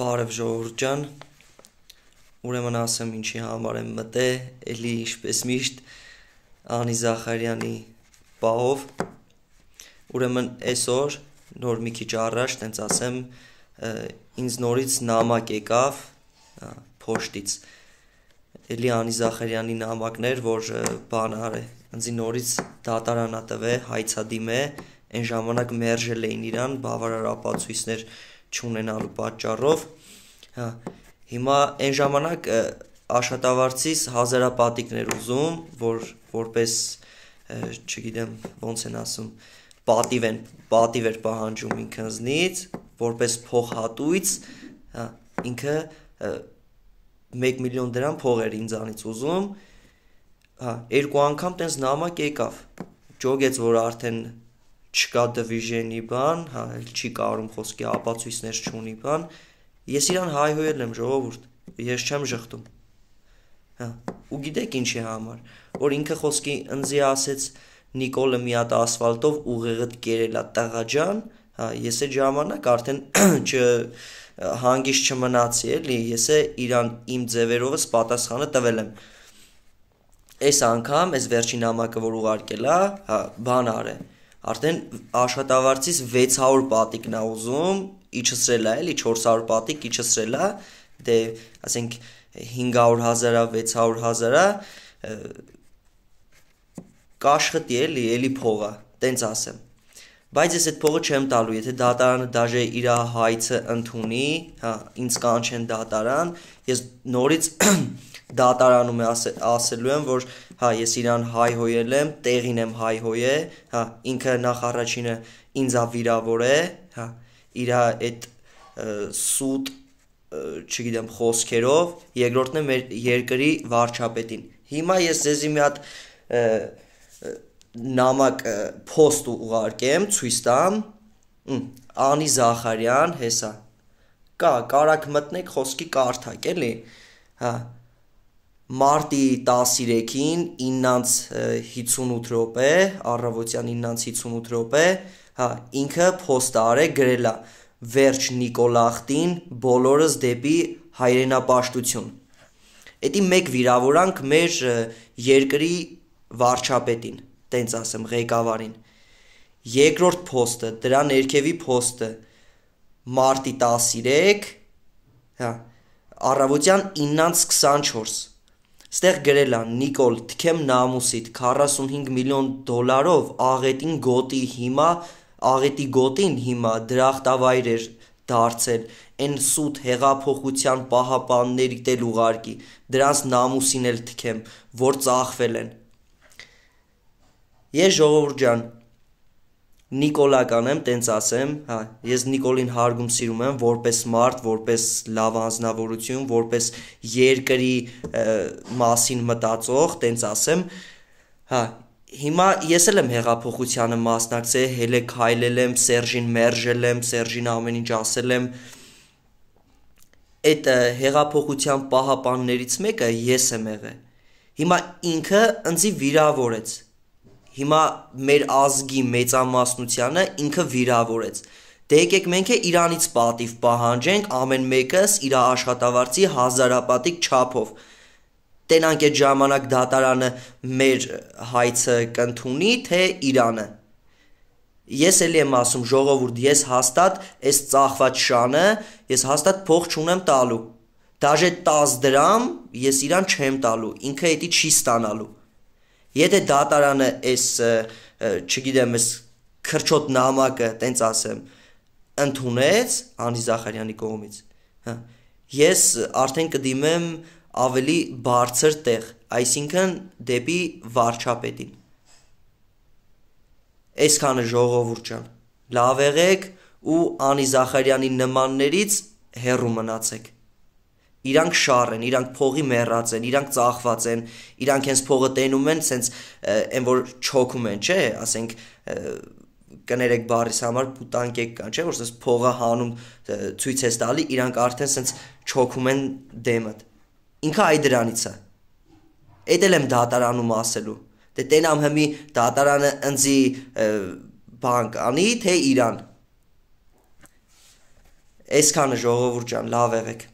Բարև ժողովուրդ ջան։ Ուրեմն ասեմ ինչի համար եմ մտե, էլի ինչպես միշտ Անի Զախարյանի պահով։ Ուրեմն այսօր նոր մի քիչ առաջ տենց ասեմ ինձ նորից նամակ եկավ փոշտից։ Էլի Անի Զախարյանի նամակներ, որ բան արե, ինձի նորից դատարանա տվե, հայցադիմե, այն ժամանակ մերժել էին իրան բավարար ապացույցներ չունենալու պատճառով հա, հիմա այն ժամանակ աշխատավարձից հազարապատիկներ ուզում, որ որպես չգիտեմ ոնց են ասում, պատիվ են, պատիվ էր պահանջում ինքնզնից, որպես փոխհատույց, հա, ինքը 1 միլիոն դրամ փող էր ինձանից ուզում, հա, երկու անգամ տենց նամակ եկավ։ Ջոգեց, որ արդեն չկա division-ի բան, հա, չի կարում խոսքի ապացույցներ չունի բան։ Ես իրան հայհոյել եմ ժողովուրդ, ես չեմ շղթում։ Հա, ու գիտեք ինչի համար, որ ինքը խոսքի ընձի ասեց Նիկոլը մի հատ ասֆալտով ուղեղդ կերելա տղաջան, հա, ես այդ ժամանակ արդեն չ հանգիս չմնացի էլի, ես է իրան իմ ձևերովս պատասխանը տվել եմ։ Այս անգամ, այս վերջին համակը որ ուղարկելա, հա, բան արել Արդեն աշխատավարձից 600 պատիկն ա ուզում, իջսրել ա էլի 400 պատիկ իջսրել ա, դե ասենք 500.000-ա, 600.000-ա կաշխտի էլի, էլի փողը, տենց ասեմ։ Բայց ես այդ փողը չեմ տալու, եթե դատարանը դաժե իր հայցը ընդունի, հա, ինձ կանչեն դատարան, ես նորից դատարանում է ասել, ասելու եմ, որ հա ես իրան հայ հոյել եմ, տեղին եմ հայ հոյե, հա ինքը նախ առաջինը ինձա վիրավոր է, հա իր այդ սուտ չգիտեմ խոսքերով, երկրորդն է մեր երկրի վարչապետին։ Հիմա ես ձեզի մի հատ նամակ post ուղարկեմ, ցույց տամ։ Անի Զախարյան, հեսա։ Կա, կարակ մտնեք խոսքի կարդակ, էլի։ Հա, մարտի 13-ին 9:58 րոպե, առավոտյան 9:58 րոպե, հա, ինքը post-ը գրելա վերջ Նիկոլախտին բոլորս դեպի հայրենապաշտություն։ Էդի մեկ վիրավորանք մեր երկրի վարչապետին, տենց ասեմ, ղեկավարին։ Երկրորդ post-ը, դրա ներքևի post-ը մարտի 13, հա, առավոտյան 9:24 Ստեղ գրել են Նիկոլ Թքեմ նամուսիդ 45 միլիոն դոլարով աղետին գոտի հիմա աղետի գոտին հիմա դրախտավայր էր դարձել այն սուտ հեղափոխության պահապանների տել ուղարկի դրանց նամուսին էլ թքեմ որ ծախվել են Ես ժողովուրդ ջան Նիկոլական եմ, տենց ասեմ, հա, ես Նիկոլին հարգում սիրում եմ որպես մարդ, որպես լավ անznավորություն, որպես երկրի մասին մտածող, տենց ասեմ, հա, հիմա ես էլ եմ հեղափոխությանը մասնակցել, հելե քայլել եմ, Սերժին մերժել եմ, Սերժին ամեն ինչ ասել եմ, այդ հեղափոխության պահապաններից մեկը ես եմ եղել։ Հիմա ինքը ինձի վիրավորեց հիմա մեր ազգի մեծամասնությանը ինքը վիրավորեց։ Դե եկեք մենք է Իրանից պատիվ պահանջենք ամեն մեկս իր աշխատավարձի հազարապատիկ չափով։ Տենանք այդ ժամանակ դատարանը մեր հայցը կընդունի, թե Իրանը։ Ես էլի եմ ասում ժողովուրդ, ես հաստատ այս ծախված շանը, ես հաստատ փող չունեմ տալու։ Դաժե 10 դրամ ես Իրան չեմ տալու, ինքը դա չի ստանալու Եթե դատարանը այս չգիտեմ, այս քրչոտ նամակը, տենց ասեմ, ընդունեց Անի Զախարյանի կողմից, հա, ես արդեն կդիմեմ ավելի բարձր տեղ, այսինքն դեպի վարչապետին։ Այսքանը ժողովուրդ ջան, լավ եղեք ու Անի Զախարյանի նմաններից հեռու մնացեք իրանք շար են, իրանք փողի մեռած են, իրանք ծախված են, իրանք հենց փողը տենում են, սենց այն որ չոքում են, չէ, ասենք կներեք բարիս համար պուտանկեք կան, չէ, որ սենց փողը հանում ցույց է տալի, իրանք արդեն սենց չոքում են դեմդ։ Ինքը այ դրանից է։ Էդ էլ եմ դատարանում ասելու։ Դե տենամ հմի դատարանը ընձի բանկ անի, թե Իրան։ Այսքանը ժողովուրդ ջան, լավ եղեք։